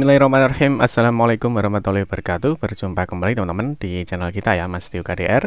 Bismillahirrahmanirrahim Assalamualaikum warahmatullahi wabarakatuh Berjumpa kembali teman-teman di channel kita ya Mas Tio KDR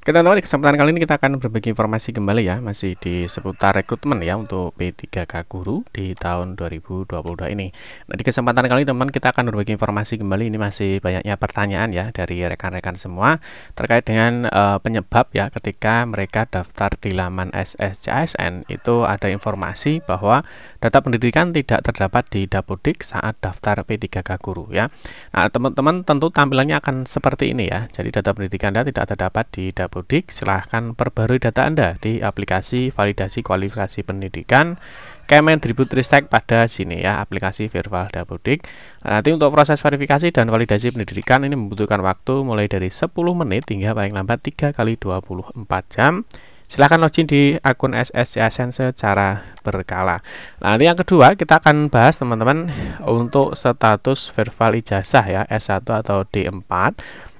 Oke teman-teman di kesempatan kali ini kita akan berbagi informasi kembali ya masih di seputar rekrutmen ya untuk P3K Guru di tahun 2022 ini. Nah di kesempatan kali ini teman -teman kita akan berbagi informasi kembali ini masih banyaknya pertanyaan ya dari rekan-rekan semua terkait dengan uh, penyebab ya ketika mereka daftar di laman SSCSN itu ada informasi bahwa data pendidikan tidak terdapat di Dapodik saat daftar P3K Guru ya. Nah teman-teman tentu tampilannya akan seperti ini ya. Jadi data pendidikan Anda tidak terdapat di Dapodik Budik, silahkan perbarui data Anda di aplikasi validasi kualifikasi pendidikan Kemendikbudristek pada sini ya aplikasi Virtual Dapodik. Nah, nanti untuk proses verifikasi dan validasi pendidikan ini membutuhkan waktu mulai dari 10 menit hingga paling lambat 3 kali 24 jam. Silahkan login di akun SSCSN secara berkala. Nah, nanti yang kedua kita akan bahas teman-teman untuk status verval ijazah ya S1 atau D4.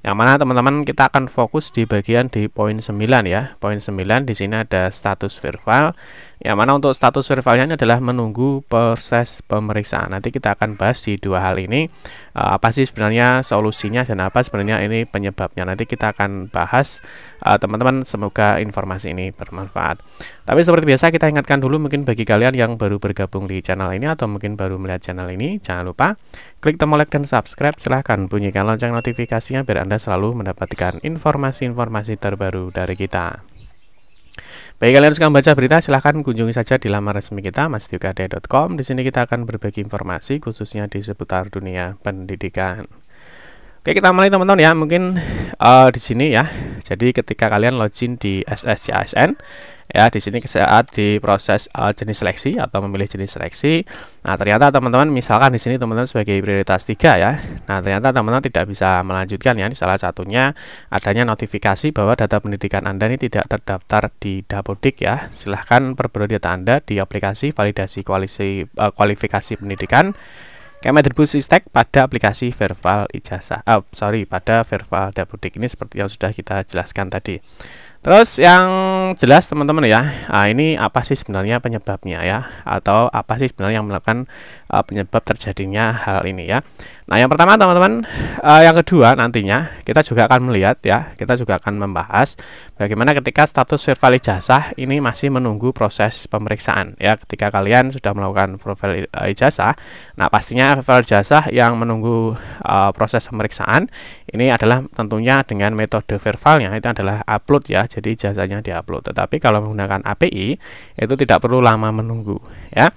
Yang mana teman-teman kita akan fokus di bagian di poin 9 ya. Poin 9 di sini ada status verbal yang mana untuk status survivalnya adalah menunggu proses pemeriksaan. Nanti kita akan bahas di dua hal ini, uh, apa sih sebenarnya solusinya dan apa sebenarnya ini penyebabnya. Nanti kita akan bahas, eh, teman-teman. Uh, semoga informasi ini bermanfaat. Tapi seperti biasa kita ingatkan dulu mungkin bagi kalian yang baru bergabung di channel ini atau mungkin baru melihat channel ini, jangan lupa klik tombol like dan subscribe. Silahkan bunyikan lonceng notifikasinya biar Anda selalu mendapatkan informasi-informasi terbaru dari kita. Bagi kalian yang suka membaca berita, silahkan kunjungi saja di laman resmi kita, masdiukade.com. Di sini kita akan berbagi informasi khususnya di seputar dunia pendidikan. Oke, kita mulai teman-teman ya. Mungkin uh, di sini ya. Jadi ketika kalian login di SSCASN, ya di sini saat di proses uh, eh, jenis seleksi atau memilih jenis seleksi. Nah, ternyata teman-teman misalkan di sini teman-teman sebagai prioritas 3 ya. Nah, ternyata teman-teman tidak bisa melanjutkan ya. Ini salah satunya adanya notifikasi bahwa data pendidikan Anda ini tidak terdaftar di Dapodik ya. Silahkan perbarui data Anda di aplikasi validasi koalisi, uh, kualifikasi pendidikan Kemedikbud Sistek pada aplikasi Verval ijazah. Oh, sorry, pada Verval Dapodik ini seperti yang sudah kita jelaskan tadi. Terus yang jelas teman-teman ya, ah, ini apa sih sebenarnya penyebabnya ya, atau apa sih sebenarnya yang melakukan uh, penyebab terjadinya hal ini ya. Nah, yang pertama teman-teman, uh, yang kedua nantinya kita juga akan melihat ya, kita juga akan membahas bagaimana ketika status survei ijazah ini masih menunggu proses pemeriksaan ya. Ketika kalian sudah melakukan profil eh, ijazah, nah pastinya profil ijazah yang menunggu uh, proses pemeriksaan ini adalah tentunya dengan metode verbalnya itu adalah upload ya. Jadi ijazahnya diupload. Tetapi kalau menggunakan API itu tidak perlu lama menunggu ya.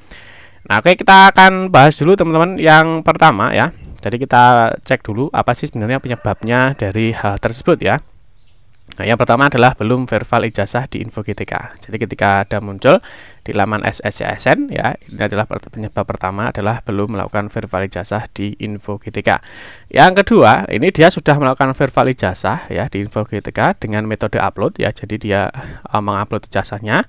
Nah, oke kita akan bahas dulu teman-teman yang pertama ya. Jadi kita cek dulu apa sih sebenarnya penyebabnya dari hal tersebut ya. Nah, yang pertama adalah belum verbal ijazah di info GTK. Jadi ketika ada muncul di laman SSCSN ya, ini adalah penyebab pertama adalah belum melakukan verbal ijazah di info GTK. Yang kedua, ini dia sudah melakukan verbal ijazah ya di info GTK dengan metode upload ya. Jadi dia eh, mengupload ijazahnya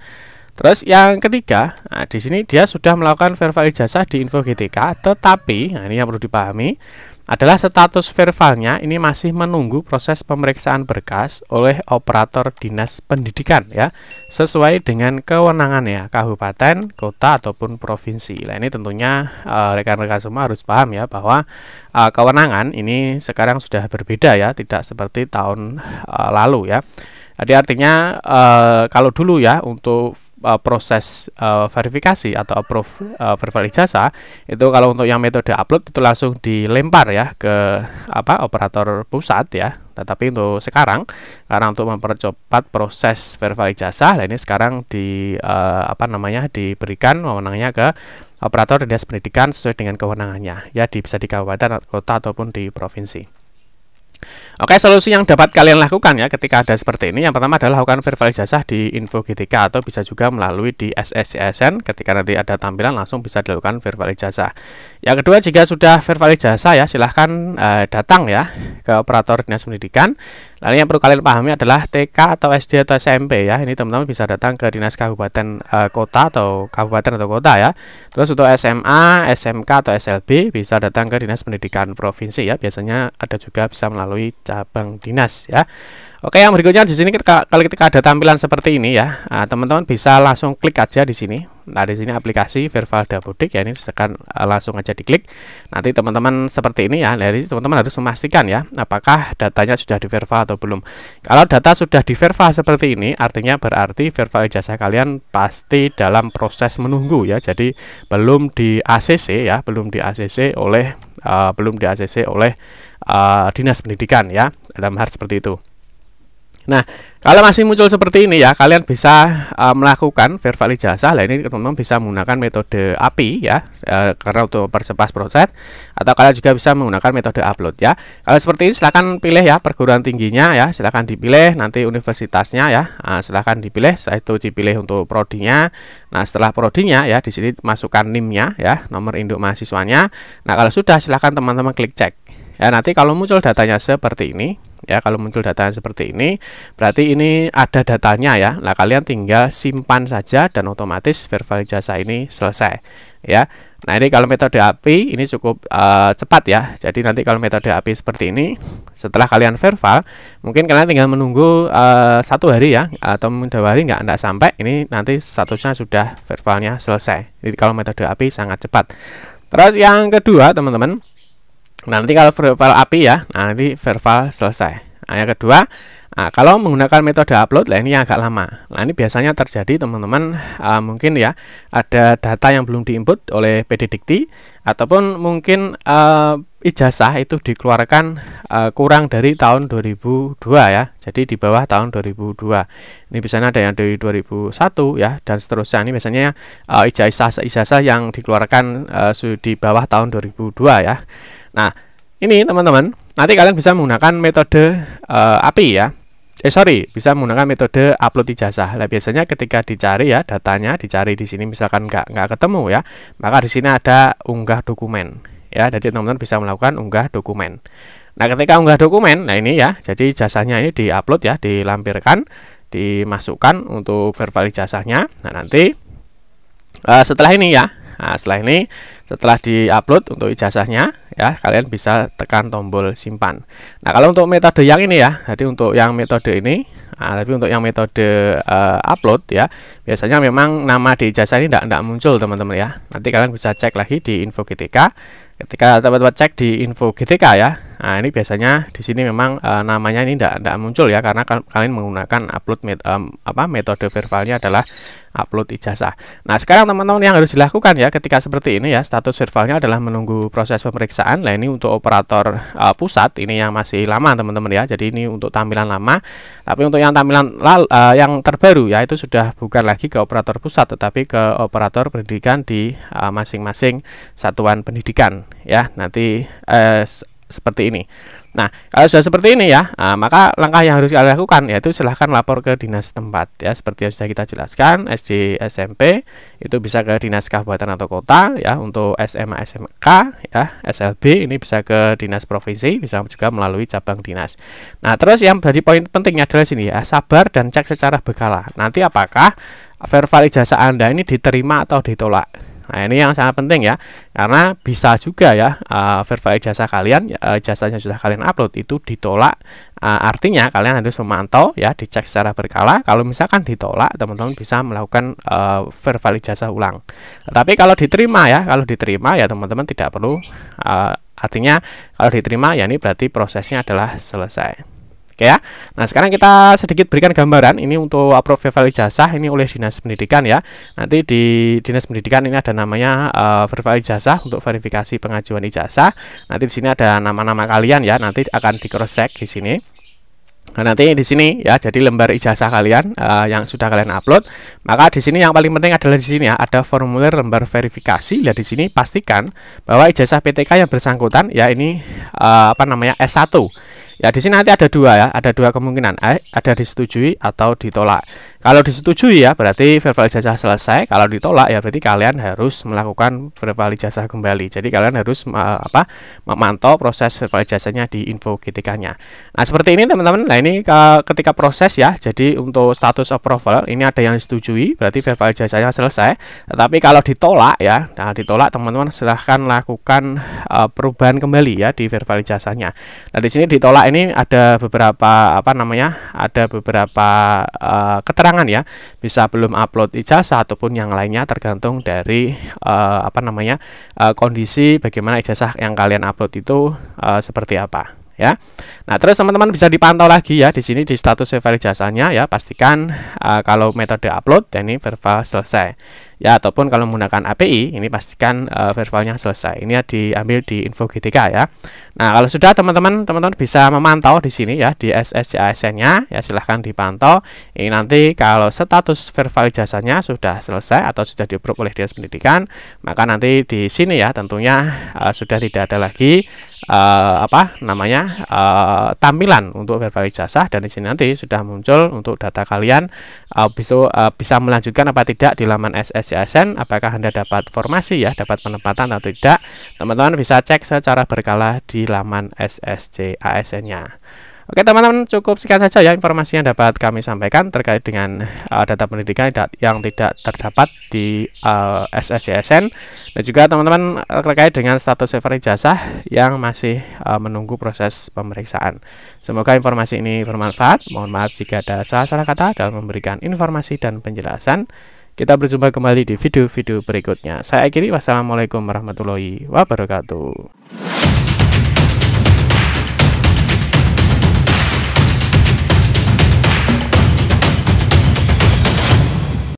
Terus yang ketiga, nah, di sini dia sudah melakukan verval ijazah di info GTK, tetapi nah ini yang perlu dipahami adalah status verbalnya ini masih menunggu proses pemeriksaan berkas oleh operator dinas pendidikan ya sesuai dengan kewenangannya kabupaten, kota ataupun provinsi. Nah ini tentunya eh, rekan-rekan uh, semua harus paham ya bahwa uh, kewenangan ini sekarang sudah berbeda ya tidak seperti tahun uh, lalu ya. Jadi artinya uh, kalau dulu ya untuk uh, proses uh, verifikasi atau approve uh, verifikasi jasa itu kalau untuk yang metode upload itu langsung dilempar ya ke apa operator pusat ya. Tetapi untuk sekarang karena untuk mempercepat proses verifikasi jasa nah ini sekarang di uh, apa namanya diberikan wewenangnya ke operator dinas pendidikan sesuai dengan kewenangannya ya di bisa di kabupaten kota ataupun di provinsi. Oke, solusi yang dapat kalian lakukan ya ketika ada seperti ini, yang pertama adalah lakukan verbal ijazah di info GTK atau bisa juga melalui di SSCSN ketika nanti ada tampilan langsung bisa dilakukan verbal ijazah. Yang kedua, jika sudah verbal ijazah ya silahkan uh, datang ya ke operator dinas pendidikan Lalu yang perlu kalian pahami adalah TK atau SD atau SMP ya. Ini teman-teman bisa datang ke dinas kabupaten e, kota atau kabupaten atau kota ya. Terus untuk SMA, SMK atau SLB bisa datang ke dinas pendidikan provinsi ya. Biasanya ada juga bisa melalui cabang dinas ya. Oke, yang berikutnya di sini kita, kalau kita ada tampilan seperti ini ya, eh, teman-teman bisa langsung klik aja di sini Nah, di sini aplikasi Verval Dapodik ya ini tekan eh, langsung aja diklik. Nanti teman-teman seperti ini ya. Jadi teman-teman harus memastikan ya apakah datanya sudah di Verval atau belum. Kalau data sudah di Verval seperti ini artinya berarti Verval jasa kalian pasti dalam proses menunggu ya. Jadi belum di ACC ya, belum di ACC oleh uh, belum di ACC oleh uh, Dinas Pendidikan ya. Dalam hal seperti itu. Nah, kalau masih muncul seperti ini ya, kalian bisa uh, melakukan verval ijazah. Lah ini teman-teman bisa menggunakan metode API ya, uh, karena untuk percepat proses atau kalian juga bisa menggunakan metode upload ya. Kalau seperti ini silahkan pilih ya perguruan tingginya ya, silahkan dipilih nanti universitasnya ya. Uh, silahkan dipilih, Saya itu dipilih untuk prodinya. Nah, setelah prodinya ya di sini masukkan NIM-nya ya, nomor induk mahasiswanya. Nah, kalau sudah silahkan teman-teman klik cek. Ya, nanti kalau muncul datanya seperti ini ya kalau muncul data seperti ini berarti ini ada datanya ya nah kalian tinggal simpan saja dan otomatis verval jasa ini selesai ya nah ini kalau metode API ini cukup uh, cepat ya jadi nanti kalau metode API seperti ini setelah kalian verval mungkin kalian tinggal menunggu uh, satu hari ya atau dua hari nggak nggak sampai ini nanti statusnya sudah verbalnya selesai jadi kalau metode API sangat cepat terus yang kedua teman-teman Nah, nanti kalau verbal API ya, nah, nanti verbal selesai. Nah, yang kedua, nah, kalau menggunakan metode upload, lah ini yang agak lama. Nah, ini biasanya terjadi teman-teman uh, mungkin ya ada data yang belum diinput oleh PD Dikti ataupun mungkin uh, ijazah itu dikeluarkan uh, kurang dari tahun 2002 ya. Jadi di bawah tahun 2002. Ini biasanya ada yang dari 2001 ya dan seterusnya. Ini biasanya uh, ijazah ijazah yang dikeluarkan uh, di bawah tahun 2002 ya. Nah, ini teman-teman, nanti kalian bisa menggunakan metode uh, eh, API ya. Eh sorry, bisa menggunakan metode upload ijazah. Nah, biasanya ketika dicari ya datanya dicari di sini misalkan nggak nggak ketemu ya, maka di sini ada unggah dokumen ya. Jadi teman-teman bisa melakukan unggah dokumen. Nah, ketika unggah dokumen, nah ini ya, jadi jasanya ini diupload ya, dilampirkan, dimasukkan untuk verval jasanya. Nah, nanti uh, setelah ini ya, Nah, setelah ini setelah diupload untuk ijazahnya ya kalian bisa tekan tombol simpan. Nah, kalau untuk metode yang ini ya, jadi untuk yang metode ini Nah, tapi untuk yang metode uh, upload ya, biasanya memang nama di ijazah ini tidak muncul teman-teman ya. Nanti kalian bisa cek lagi di info GTK. Ketika teman-teman cek di info GTK ya, Nah, ini biasanya di sini memang uh, namanya ini tidak tidak muncul ya karena kalian menggunakan upload met, um, apa metode verbalnya adalah upload ijazah. Nah, sekarang teman-teman yang harus dilakukan ya ketika seperti ini ya, status verbalnya adalah menunggu proses pemeriksaan. Nah, ini untuk operator uh, pusat ini yang masih lama teman-teman ya. Jadi ini untuk tampilan lama. Tapi untuk yang tampilan eh, yang terbaru ya itu sudah bukan lagi ke operator pusat tetapi ke operator pendidikan di masing-masing uh, satuan pendidikan ya. Nanti uh, seperti ini. Nah, kalau sudah seperti ini ya, nah, maka langkah yang harus kalian lakukan yaitu silahkan lapor ke dinas tempat ya, seperti yang sudah kita jelaskan SD SMP itu bisa ke dinas kabupaten atau kota ya, untuk SMA SMK ya, SLB ini bisa ke dinas provinsi, bisa juga melalui cabang dinas. Nah, terus yang jadi poin pentingnya adalah sini ya, sabar dan cek secara berkala. Nanti apakah verval ijazah Anda ini diterima atau ditolak? Nah, ini yang sangat penting ya, karena bisa juga ya uh, verify jasa kalian, uh, jasanya sudah kalian upload itu ditolak. Uh, artinya kalian harus memantau ya, dicek secara berkala. Kalau misalkan ditolak, teman-teman bisa melakukan uh, verify jasa ulang. Tapi kalau diterima ya, kalau diterima ya teman-teman tidak perlu. Uh, artinya kalau diterima ya ini berarti prosesnya adalah selesai. Oke ya. Nah, sekarang kita sedikit berikan gambaran ini untuk approval ijazah ini oleh Dinas Pendidikan ya. Nanti di Dinas Pendidikan ini ada namanya uh, ijazah untuk verifikasi pengajuan ijazah. Nanti di sini ada nama-nama kalian ya. Nanti akan di cross check di sini. Nah, nanti di sini ya, jadi lembar ijazah kalian uh, yang sudah kalian upload, maka di sini yang paling penting adalah di sini ya, ada formulir lembar verifikasi. Ya di sini pastikan bahwa ijazah PTK yang bersangkutan ya ini uh, apa namanya S1 Ya di sini nanti ada dua ya, ada dua kemungkinan, eh, ada disetujui atau ditolak. Kalau disetujui ya berarti verbal ijazah selesai. Kalau ditolak ya berarti kalian harus melakukan verbal ijazah kembali. Jadi kalian harus uh, apa memantau proses verbal ijazahnya di info ketikannya. Nah seperti ini teman-teman. Nah ini uh, ketika proses ya. Jadi untuk status approval ini ada yang disetujui berarti verbal ijazahnya selesai. Tetapi kalau ditolak ya, nah ditolak teman-teman silahkan lakukan uh, perubahan kembali ya di verbal ijazahnya. Nah di sini ditolak ini ada beberapa apa namanya ada beberapa uh, keterangan belakangan ya bisa belum upload ijazah ataupun yang lainnya tergantung dari uh, apa namanya uh, kondisi bagaimana ijazah yang kalian upload itu uh, seperti apa ya. Nah, terus teman-teman bisa dipantau lagi ya di sini di status verifikasinya jasanya ya, pastikan uh, kalau metode upload dan ini verifikasi selesai ya ataupun kalau menggunakan API ini pastikan uh, eh, verbalnya selesai ini diambil di info GTK ya nah kalau sudah teman-teman teman-teman bisa memantau di sini ya di SSCASN nya ya silahkan dipantau ini nanti kalau status verbal jasanya sudah selesai atau sudah di oleh dinas pendidikan maka nanti di sini ya tentunya uh, sudah tidak ada lagi uh, apa namanya uh, tampilan untuk verbal jasa dan di sini nanti sudah muncul untuk data kalian uh, bisa uh, bisa melanjutkan apa tidak di laman SSCASN ASN apakah Anda dapat formasi ya, dapat penempatan atau tidak. Teman-teman bisa cek secara berkala di laman SSC ASN-nya. Oke teman-teman cukup sekian saja ya informasi yang dapat kami sampaikan terkait dengan uh, data pendidikan yang tidak terdapat di uh, SSCSN dan juga teman-teman uh, terkait dengan status favorit jasa yang masih uh, menunggu proses pemeriksaan. Semoga informasi ini bermanfaat. Mohon maaf jika ada salah-salah kata dalam memberikan informasi dan penjelasan. Kita berjumpa kembali di video-video berikutnya. Saya akhiri wassalamualaikum warahmatullahi wabarakatuh.